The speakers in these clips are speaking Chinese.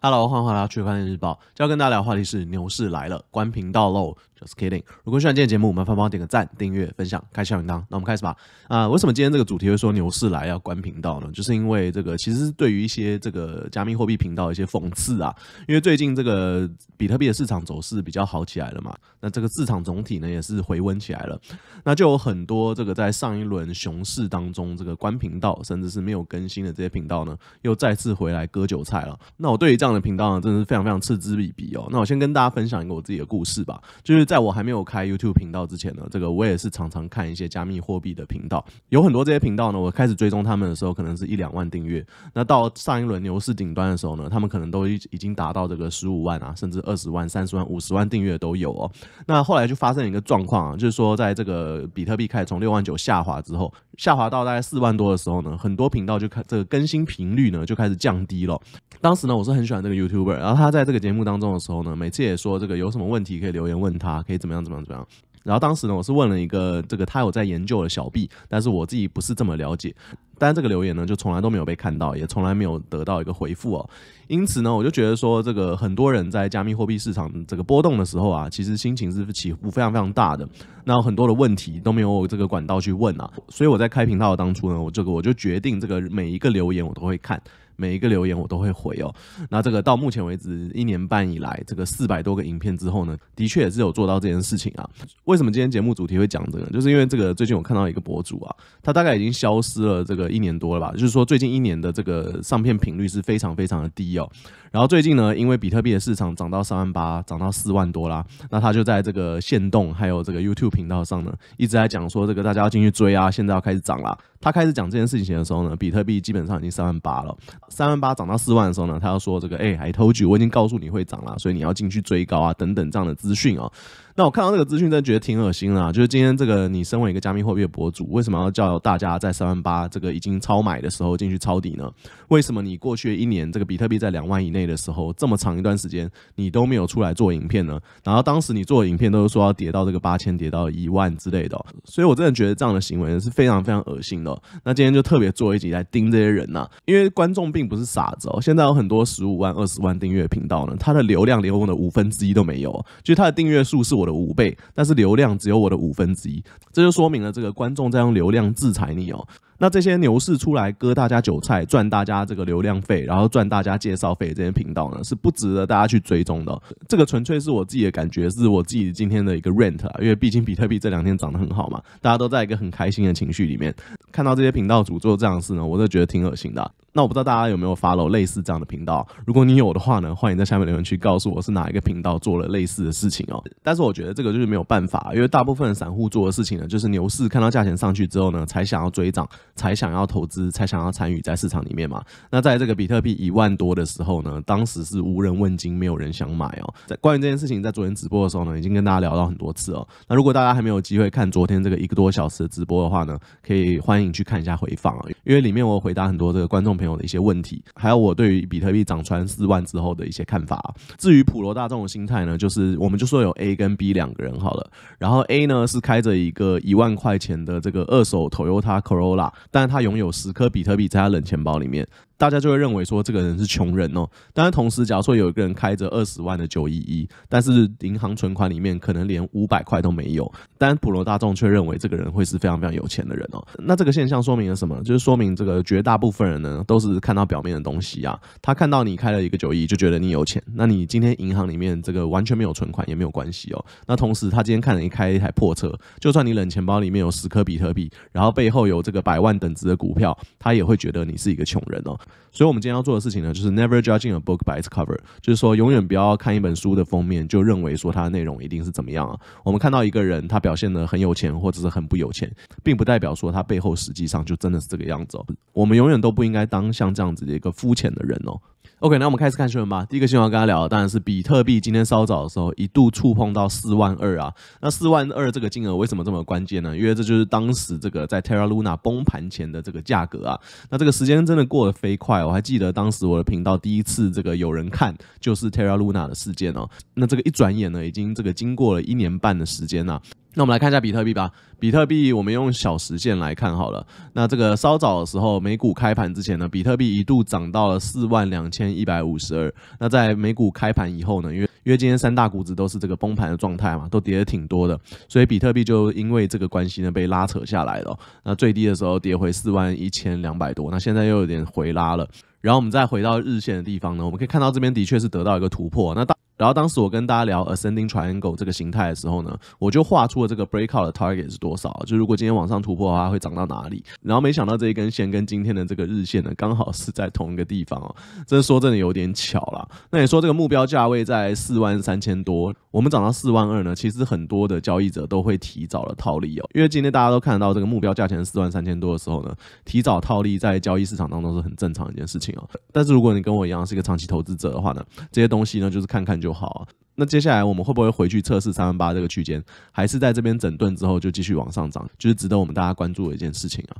Hello，欢迎回来，趣观日报。今天要跟大家聊的话题是牛市来了，关频道喽？Just kidding。如果喜欢今天节目，麻烦帮我点个赞、订阅、分享、开小铃铛。那我们开始吧。啊，为什么今天这个主题会说牛市来要关频道呢？就是因为这个，其实对于一些这个加密货币频道一些讽刺啊，因为最近这个比特币的市场走势比较好起来了嘛，那这个市场总体呢也是回温起来了，那就有很多这个在上一轮熊市当中这个关频道，甚至是没有更新的这些频道呢，又再次回来割韭菜了。那我对于这样。样的频道呢，真的是非常非常嗤之以鼻哦。那我先跟大家分享一个我自己的故事吧，就是在我还没有开 YouTube 频道之前呢，这个我也是常常看一些加密货币的频道，有很多这些频道呢，我开始追踪他们的时候，可能是一两万订阅，那到上一轮牛市顶端的时候呢，他们可能都已经达到这个十五万啊，甚至二十万、三十万、五十万订阅都有哦。那后来就发生一个状况，啊，就是说在这个比特币开始从六万九下滑之后。下滑到大概四万多的时候呢，很多频道就开这个更新频率呢就开始降低了。当时呢，我是很喜欢这个 YouTuber，然后他在这个节目当中的时候呢，每次也说这个有什么问题可以留言问他，可以怎么样怎么样怎么样。然后当时呢，我是问了一个这个他有在研究的小 B，但是我自己不是这么了解。但这个留言呢，就从来都没有被看到，也从来没有得到一个回复哦。因此呢，我就觉得说，这个很多人在加密货币市场这个波动的时候啊，其实心情是起伏非常非常大的。那很多的问题都没有这个管道去问啊。所以我在开频道当初呢，我这个我就决定，这个每一个留言我都会看。每一个留言我都会回哦。那这个到目前为止一年半以来，这个四百多个影片之后呢，的确也是有做到这件事情啊。为什么今天节目主题会讲这个？就是因为这个最近我看到一个博主啊，他大概已经消失了这个一年多了吧。就是说最近一年的这个上片频率是非常非常的低哦。然后最近呢，因为比特币的市场涨到三万八，涨到四万多啦，那他就在这个线动还有这个 YouTube 频道上呢，一直在讲说这个大家要进去追啊，现在要开始涨了。他开始讲这件事情的时候呢，比特币基本上已经三万八了。三万八涨到四万的时候呢，他要说这个哎，还 o u 我已经告诉你会涨了，所以你要进去追高啊，等等这样的资讯哦。那我看到这个资讯，真的觉得挺恶心啦。就是今天这个，你身为一个加密货币博主，为什么要叫大家在三万八这个已经超买的时候进去抄底呢？为什么你过去一年这个比特币在两万以内的时候，这么长一段时间你都没有出来做影片呢？然后当时你做的影片都是说要跌到这个八千，跌到一万之类的。所以我真的觉得这样的行为是非常非常恶心的。那今天就特别做一集来盯这些人呐，因为观众并不是傻子哦。现在有很多十五万、二十万订阅频道呢，它的流量连我们的五分之一都没有，就它的订阅数是我。的五倍，但是流量只有我的五分之一，这就说明了这个观众在用流量制裁你哦。那这些牛市出来割大家韭菜、赚大家这个流量费，然后赚大家介绍费这些频道呢，是不值得大家去追踪的。这个纯粹是我自己的感觉，是我自己今天的一个 rant。因为毕竟比特币这两天涨得很好嘛，大家都在一个很开心的情绪里面，看到这些频道主做这样的事呢，我就觉得挺恶心的。那我不知道大家有没有 follow 类似这样的频道？如果你有的话呢，欢迎在下面留言区告诉我是哪一个频道做了类似的事情哦。但是我觉得这个就是没有办法，因为大部分的散户做的事情呢，就是牛市看到价钱上去之后呢，才想要追涨。才想要投资，才想要参与在市场里面嘛？那在这个比特币一万多的时候呢，当时是无人问津，没有人想买哦。在关于这件事情，在昨天直播的时候呢，已经跟大家聊到很多次哦。那如果大家还没有机会看昨天这个一个多小时的直播的话呢，可以欢迎去看一下回放啊，因为里面我回答很多这个观众朋友的一些问题，还有我对于比特币涨穿四万之后的一些看法啊。至于普罗大众的心态呢，就是我们就说有 A 跟 B 两个人好了，然后 A 呢是开着一个一万块钱的这个二手 Toyota Corolla。但是他拥有十颗比特币在他冷钱包里面。大家就会认为说这个人是穷人哦，但是同时，假如说有一个人开着二十万的九一一，但是银行存款里面可能连五百块都没有，但普罗大众却认为这个人会是非常非常有钱的人哦。那这个现象说明了什么？就是说明这个绝大部分人呢都是看到表面的东西啊。他看到你开了一个九一一，就觉得你有钱。那你今天银行里面这个完全没有存款也没有关系哦。那同时，他今天看你开一台破车，就算你冷钱包里面有十颗比特币，然后背后有这个百万等值的股票，他也会觉得你是一个穷人哦。所以，我们今天要做的事情呢，就是 never judging a book by its cover，就是说，永远不要看一本书的封面就认为说它的内容一定是怎么样啊。我们看到一个人，他表现得很有钱，或者是很不有钱，并不代表说他背后实际上就真的是这个样子哦。我们永远都不应该当像这样子的一个肤浅的人哦。OK，那我们开始看新闻吧。第一个新闻要跟他聊的当然是比特币，今天稍早的时候一度触碰到四万二啊。那四万二这个金额为什么这么关键呢？因为这就是当时这个在 Terra Luna 崩盘前的这个价格啊。那这个时间真的过得飞快，我还记得当时我的频道第一次这个有人看就是 Terra Luna 的事件哦。那这个一转眼呢，已经这个经过了一年半的时间了。那我们来看一下比特币吧。比特币，我们用小时线来看好了。那这个稍早的时候，美股开盘之前呢，比特币一度涨到了四万两千一百五十二。那在美股开盘以后呢，因为因为今天三大股指都是这个崩盘的状态嘛，都跌得挺多的，所以比特币就因为这个关系呢，被拉扯下来了。那最低的时候跌回四万一千两百多。那现在又有点回拉了。然后我们再回到日线的地方呢，我们可以看到这边的确是得到一个突破。那大。然后当时我跟大家聊 ascending triangle 这个形态的时候呢，我就画出了这个 breakout 的 target 是多少，就如果今天往上突破的话，会涨到哪里。然后没想到这一根线跟今天的这个日线呢，刚好是在同一个地方哦，真说真的有点巧了。那你说这个目标价位在四万三千多，我们涨到四万二呢，其实很多的交易者都会提早的套利哦，因为今天大家都看得到这个目标价钱四万三千多的时候呢，提早套利在交易市场当中是很正常一件事情哦。但是如果你跟我一样是一个长期投资者的话呢，这些东西呢就是看看就。就好那接下来我们会不会回去测试三万八这个区间，还是在这边整顿之后就继续往上涨？就是值得我们大家关注的一件事情啊。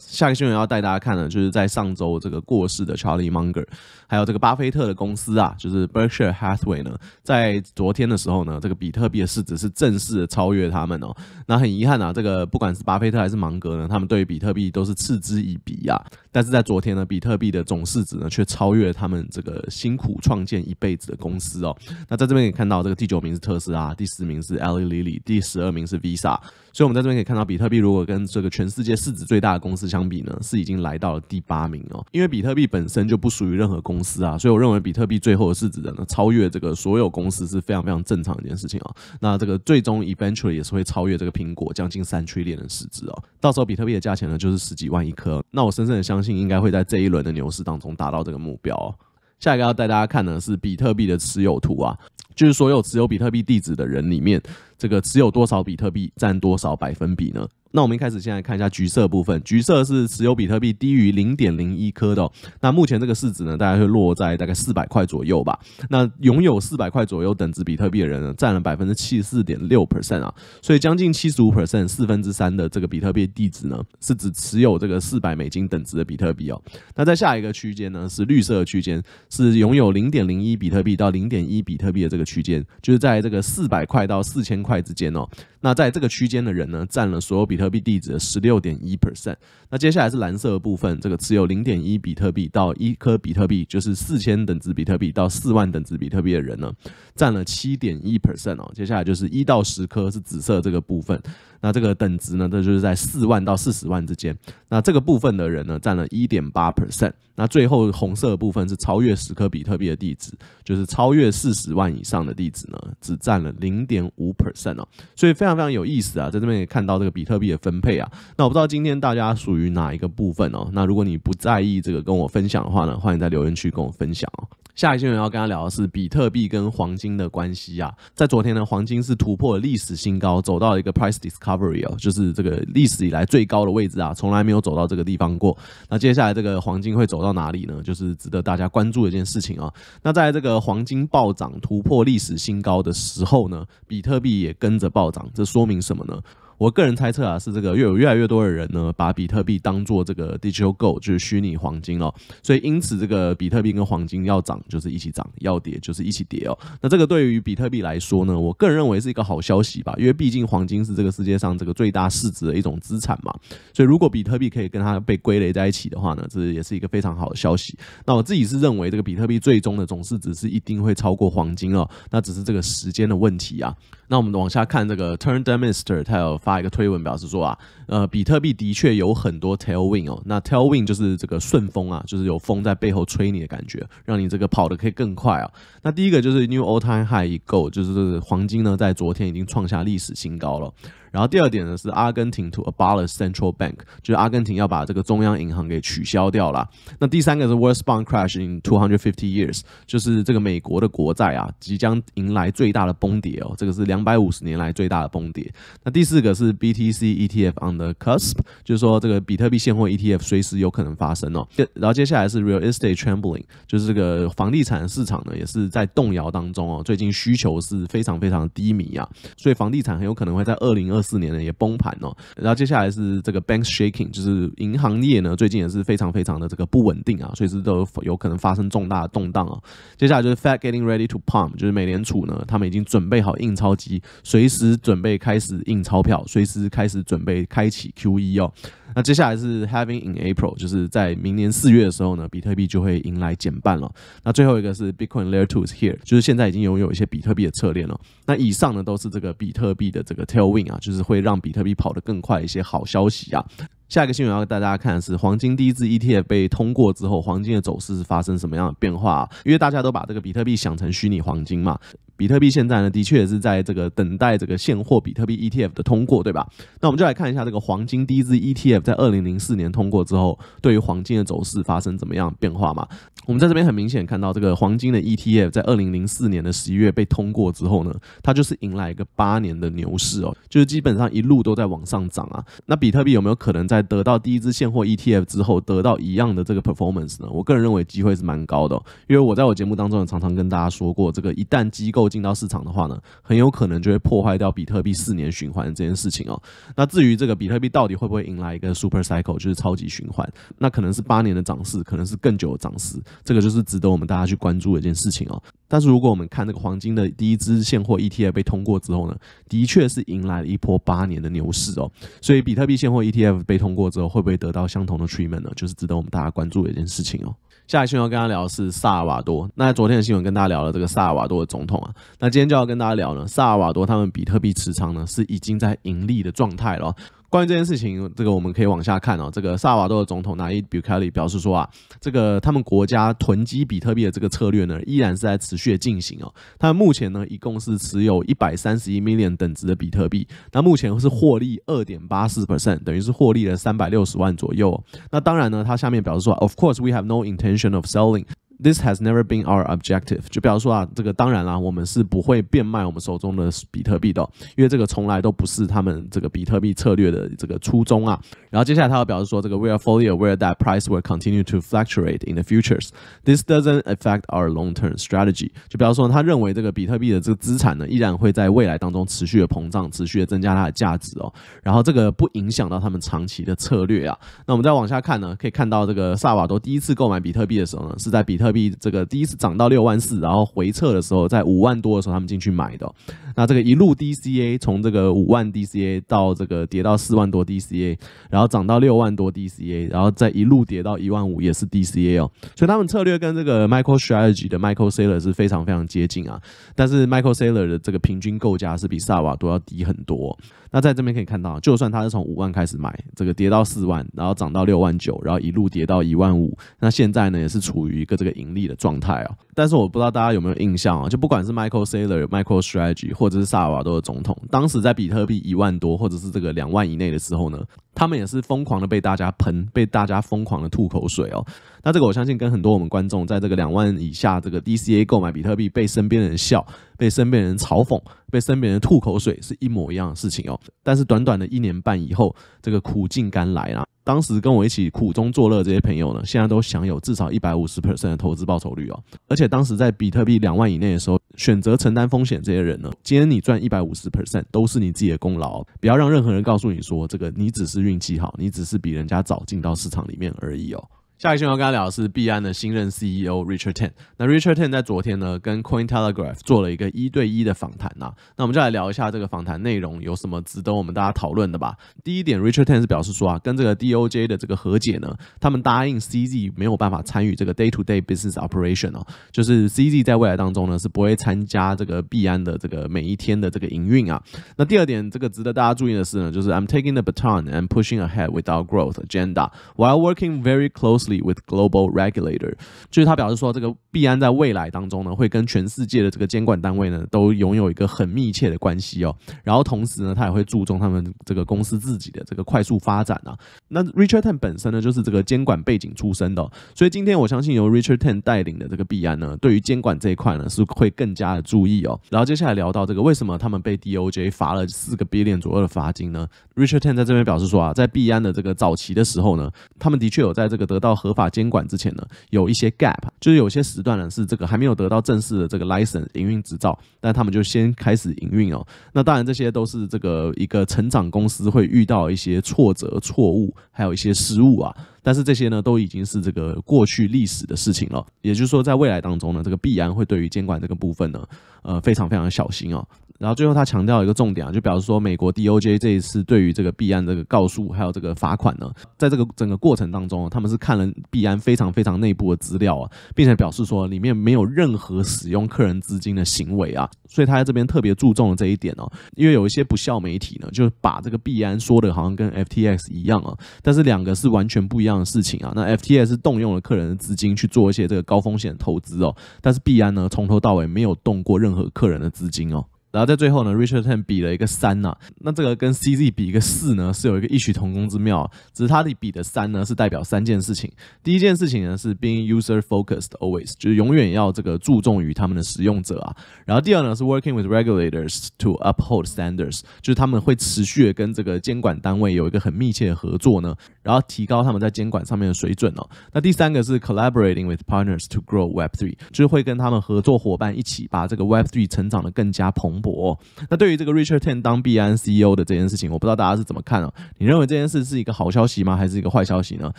下一个新闻要带大家看的，就是在上周这个过世的 Charlie Munger，还有这个巴菲特的公司啊，就是 Berkshire Hathaway 呢，在昨天的时候呢，这个比特币的市值是正式的超越他们哦。那很遗憾啊，这个不管是巴菲特还是芒格呢，他们对于比特币都是嗤之以鼻啊。但是在昨天呢，比特币的总市值呢却超越他们这个辛苦创建一辈子的公司哦。那在这边可以看到，这个第九名是特斯拉，第四名是 Ally l i l y 第十二名是 Visa。所以我们在这边可以看到，比特币如果跟这个全世界市值最大的公司相比呢，是已经来到了第八名哦。因为比特币本身就不属于任何公司啊，所以我认为比特币最后的市值呢，超越这个所有公司是非常非常正常一件事情啊。那这个最终 eventually 也是会超越这个苹果将近三 trillion 的市值哦。到时候比特币的价钱呢，就是十几万一颗。那我深深的相信，应该会在这一轮的牛市当中达到这个目标。下一个要带大家看的是比特币的持有图啊。就是所有持有比特币地址的人里面，这个持有多少比特币占多少百分比呢？那我们一开始先来看一下橘色部分，橘色是持有比特币低于零点零一颗的。那目前这个市值呢，大概会落在大概四百块左右吧。那拥有四百块左右等值比特币的人，呢，占了百分之七十四点六 percent 啊。所以将近七十五 percent，四分之三的这个比特币地址呢，是只持有这个四百美金等值的比特币哦。那在下一个区间呢，是绿色区间，是拥有零点零一比特币到零点一比特币的这个区间，就是在这个四百块到四千块之间哦。那在这个区间的人呢，占了所有比特币地址的十六点一 percent。那接下来是蓝色的部分，这个持有零点一比特币到一颗比特币，就是四千等值比特币到四万等值比特币的人呢，占了七点一 percent 哦。接下来就是一到十颗是紫色这个部分。那这个等值呢，这就是在四万到四十万之间。那这个部分的人呢，占了一点八 percent。那最后红色的部分是超越十颗比特币的地址，就是超越四十万以上的地址呢，只占了零点五 percent 哦。所以非常非常有意思啊，在这边也看到这个比特币的分配啊。那我不知道今天大家属于哪一个部分哦。那如果你不在意这个跟我分享的话呢，欢迎在留言区跟我分享哦。下一期我要跟他聊的是比特币跟黄金的关系啊，在昨天呢，黄金是突破历史新高，走到一个 price discovery 哦，就是这个历史以来最高的位置啊，从来没有走到这个地方过。那接下来这个黄金会走到哪里呢？就是值得大家关注的一件事情啊。那在这个黄金暴涨突破历史新高的时候呢，比特币也跟着暴涨，这说明什么呢？我个人猜测啊，是这个越有越来越多的人呢，把比特币当做这个 digital gold，就是虚拟黄金哦。所以因此这个比特币跟黄金要涨就是一起涨，要跌就是一起跌哦。那这个对于比特币来说呢，我个人认为是一个好消息吧，因为毕竟黄金是这个世界上这个最大市值的一种资产嘛。所以如果比特币可以跟它被归类在一起的话呢，这也是一个非常好的消息。那我自己是认为这个比特币最终的总市值是一定会超过黄金哦，那只是这个时间的问题啊。那我们往下看这个 Turn Demister，它有发。发一个推文表示说啊，呃，比特币的确有很多 tailwind 哦，那 tailwind 就是这个顺风啊，就是有风在背后吹你的感觉，让你这个跑的可以更快啊。那第一个就是 new all time high 已 go，就是黄金呢在昨天已经创下历史新高了。然后第二点呢是阿根廷 to abolish central bank，就是阿根廷要把这个中央银行给取消掉了。那第三个是 worst bond crash in two hundred fifty years，就是这个美国的国债啊即将迎来最大的崩跌哦，这个是两百五十年来最大的崩跌。那第四个是 BTC ETF on the cusp，就是说这个比特币现货 ETF 随时有可能发生哦。然后接下来是 real estate trembling，就是这个房地产市场呢也是在动摇当中哦，最近需求是非常非常低迷啊，所以房地产很有可能会在二零二。四年呢也崩盘了，然后接下来是这个 banks shaking，就是银行业呢最近也是非常非常的这个不稳定啊，随时都有有可能发生重大的动荡啊。接下来就是 Fed getting ready to pump，就是美联储呢他们已经准备好印钞机，随时准备开始印钞票，随时开始准备开启 QE 哦。那接下来是 Having in April，就是在明年四月的时候呢，比特币就会迎来减半了。那最后一个是 Bitcoin Layer Two is here，就是现在已经拥有一些比特币的策略了。那以上呢都是这个比特币的这个 Tail Win 啊，就是会让比特币跑得更快一些好消息啊。下一个新闻要带大家看的是黄金第一支 ETF 被通过之后，黄金的走势是发生什么样的变化？因为大家都把这个比特币想成虚拟黄金嘛，比特币现在呢，的确是在这个等待这个现货比特币 ETF 的通过，对吧？那我们就来看一下这个黄金第一支 ETF 在二零零四年通过之后，对于黄金的走势发生怎么样变化嘛？我们在这边很明显看到，这个黄金的 ETF 在二零零四年的十一月被通过之后呢，它就是迎来一个八年的牛市哦，就是基本上一路都在往上涨啊。那比特币有没有可能在？得到第一支现货 ETF 之后，得到一样的这个 performance 呢？我个人认为机会是蛮高的，因为我在我节目当中也常常跟大家说过，这个一旦机构进到市场的话呢，很有可能就会破坏掉比特币四年循环这件事情哦。那至于这个比特币到底会不会迎来一个 super cycle，就是超级循环，那可能是八年的涨势，可能是更久的涨势，这个就是值得我们大家去关注的一件事情哦。但是如果我们看这个黄金的第一支现货 ETF 被通过之后呢，的确是迎来了一波八年的牛市哦，所以比特币现货 ETF 被通。通过之后会不会得到相同的 treatment 呢？就是值得我们大家关注的一件事情哦。下一期要跟大家聊的是萨尔瓦多。那昨天的新闻跟大家聊了这个萨尔瓦多的总统啊，那今天就要跟大家聊呢，萨尔瓦多他们比特币持仓呢是已经在盈利的状态了。关于这件事情，这个我们可以往下看哦。这个萨瓦多的总统拿伊比卡里表示说啊，这个他们国家囤积比特币的这个策略呢，依然是在持续的进行哦。他目前呢，一共是持有一百三十一 million 等值的比特币，那目前是获利二点八四 percent，等于是获利了三百六十万左右。那当然呢，他下面表示说，Of course we have no intention of selling。This has never been our objective。就比方说啊，这个当然啦，我们是不会变卖我们手中的比特币的，因为这个从来都不是他们这个比特币策略的这个初衷啊。然后接下来他要表示说，这个 We are fully aware that price will continue to fluctuate in the futures. This doesn't affect our long-term strategy。就比方说，他认为这个比特币的这个资产呢，依然会在未来当中持续的膨胀，持续的增加它的价值哦。然后这个不影响到他们长期的策略啊。那我们再往下看呢，可以看到这个萨瓦多第一次购买比特币的时候呢，是在比特比这个第一次涨到六万四，然后回撤的时候在五万多的时候他们进去买的，那这个一路 DCA 从这个五万 DCA 到这个跌到四万多 DCA，然后涨到六万多 DCA，然后再一路跌到一万五也是 DCA 哦，所以他们策略跟这个 Michael Strategy 的 Michael s a i l o r 是非常非常接近啊，但是 Michael s a i l o r 的这个平均购价是比萨瓦多要低很多。那在这边可以看到，就算他是从五万开始买，这个跌到四万，然后涨到六万九，然后一路跌到一万五，那现在呢也是处于一个这个。盈利的状态啊。但是我不知道大家有没有印象啊？就不管是 Michael Saylor、Michael Strategy，或者是萨尔瓦多的总统，当时在比特币一万多，或者是这个两万以内的时候呢，他们也是疯狂的被大家喷，被大家疯狂的吐口水哦。那这个我相信跟很多我们观众在这个两万以下这个 D C A 购买比特币被身边人笑、被身边人嘲讽、被身边人吐口水是一模一样的事情哦。但是短短的一年半以后，这个苦尽甘来啦。当时跟我一起苦中作乐这些朋友呢，现在都享有至少一百五十 percent 的投资报酬率哦，而且。当时在比特币两万以内的时候，选择承担风险这些人呢，今天你赚一百五十 percent 都是你自己的功劳，不要让任何人告诉你说这个你只是运气好，你只是比人家早进到市场里面而已哦。下一期我要跟大家聊的是币安的新任 CEO Richard Tan。那 Richard Tan 在昨天呢，跟 Coin Telegraph 做了一个一对一的访谈呐。那我们就来聊一下这个访谈内容有什么值得我们大家讨论的吧。第一点，Richard Tan 是表示说啊，跟这个 DOJ 的这个和解呢，他们答应 CZ 没有办法参与这个 day to day business operation 哦，就是 CZ 在未来当中呢是不会参加这个币安的这个每一天的这个营运啊。那第二点，这个值得大家注意的是呢，就是 I'm taking the baton and pushing ahead without growth agenda，while working very closely。with global regulator，就是他表示说，这个币安在未来当中呢，会跟全世界的这个监管单位呢，都拥有一个很密切的关系哦。然后同时呢，他也会注重他们这个公司自己的这个快速发展啊。那 Richard Tan 本身呢，就是这个监管背景出身的，所以今天我相信由 Richard Tan 带领的这个币安呢，对于监管这一块呢，是会更加的注意哦。然后接下来聊到这个，为什么他们被 DOJ 罚了四个 B n 左右的罚金呢？Richard Tan 在这边表示说啊，在币安的这个早期的时候呢，他们的确有在这个得到。合法监管之前呢，有一些 gap，就是有些时段呢是这个还没有得到正式的这个 license 营运执照，但他们就先开始营运哦。那当然这些都是这个一个成长公司会遇到一些挫折、错误，还有一些失误啊。但是这些呢都已经是这个过去历史的事情了。也就是说，在未来当中呢，这个必然会对于监管这个部分呢，呃，非常非常小心哦。然后最后他强调一个重点啊，就表示说，美国 DOJ 这一次对于这个币安这个告诉还有这个罚款呢，在这个整个过程当中，他们是看了币安非常非常内部的资料啊，并且表示说里面没有任何使用客人资金的行为啊，所以他在这边特别注重了这一点哦，因为有一些不孝媒体呢，就把这个币安说的好像跟 FTX 一样啊，但是两个是完全不一样的事情啊。那 FTX 是动用了客人的资金去做一些这个高风险投资哦，但是币安呢，从头到尾没有动过任何客人的资金哦。然后在最后呢 r i c h a r d t o n 比了一个三呢，那这个跟 CZ 比一个四呢，是有一个异曲同工之妙，只是他的比的三呢是代表三件事情，第一件事情呢是 being user focused always，就是永远要这个注重于他们的使用者啊，然后第二呢是 working with regulators to uphold standards，就是他们会持续的跟这个监管单位有一个很密切的合作呢，然后提高他们在监管上面的水准哦，那第三个是 collaborating with partners to grow Web3，就是会跟他们合作伙伴一起把这个 Web3 成长的更加蓬博，那对于这个 Richard Tan 当 b n CEO 的这件事情，我不知道大家是怎么看哦？你认为这件事是一个好消息吗，还是一个坏消息呢？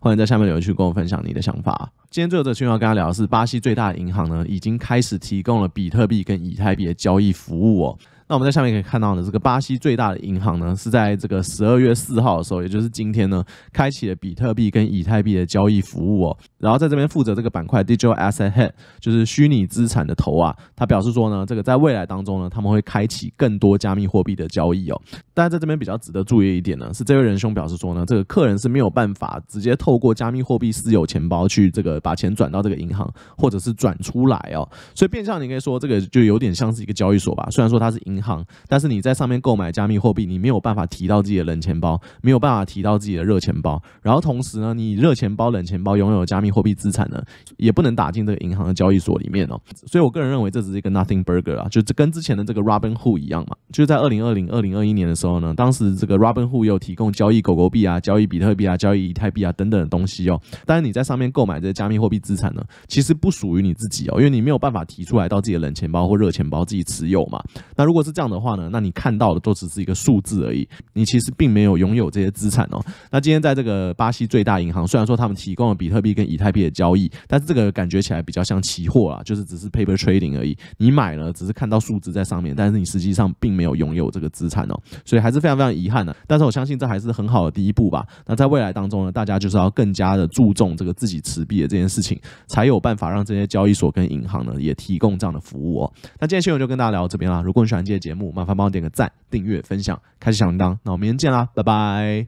欢迎在下面留言区跟我分享你的想法。今天最后这讯号跟大家聊的是，巴西最大的银行呢，已经开始提供了比特币跟以太币的交易服务哦。那我们在下面可以看到呢，这个巴西最大的银行呢是在这个十二月四号的时候，也就是今天呢，开启了比特币跟以太币的交易服务哦。然后在这边负责这个板块 digital asset head，就是虚拟资产的头啊，他表示说呢，这个在未来当中呢，他们会开启更多加密货币的交易哦。大家在这边比较值得注意一点呢，是这位仁兄表示说呢，这个客人是没有办法直接透过加密货币私有钱包去这个把钱转到这个银行，或者是转出来哦。所以变相你可以说这个就有点像是一个交易所吧，虽然说它是银。银行，但是你在上面购买加密货币，你没有办法提到自己的冷钱包，没有办法提到自己的热钱包。然后同时呢，你热钱包、冷钱包拥有加密货币资产呢，也不能打进这个银行的交易所里面哦。所以我个人认为，这只是一个 Nothing Burger 啊，就这跟之前的这个 Robinhood 一样嘛。就是在二零二零、二零二一年的时候呢，当时这个 Robinhood 又提供交易狗狗币啊、交易比特币啊、交易以太币啊等等的东西哦。但是你在上面购买这加密货币资产呢，其实不属于你自己哦，因为你没有办法提出来到自己的冷钱包或热钱包自己持有嘛。那如果是这样的话呢，那你看到的都只是一个数字而已，你其实并没有拥有这些资产哦。那今天在这个巴西最大银行，虽然说他们提供了比特币跟以太币的交易，但是这个感觉起来比较像期货啊，就是只是 paper trading 而已。你买了，只是看到数字在上面，但是你实际上并没有拥有这个资产哦，所以还是非常非常遗憾的。但是我相信这还是很好的第一步吧。那在未来当中呢，大家就是要更加的注重这个自己持币的这件事情，才有办法让这些交易所跟银行呢也提供这样的服务哦。那今天新闻就跟大家聊到这边啦。如果你喜欢这，节目麻烦帮我点个赞、订阅、分享、开启小铃铛，那我明天见啦，拜拜。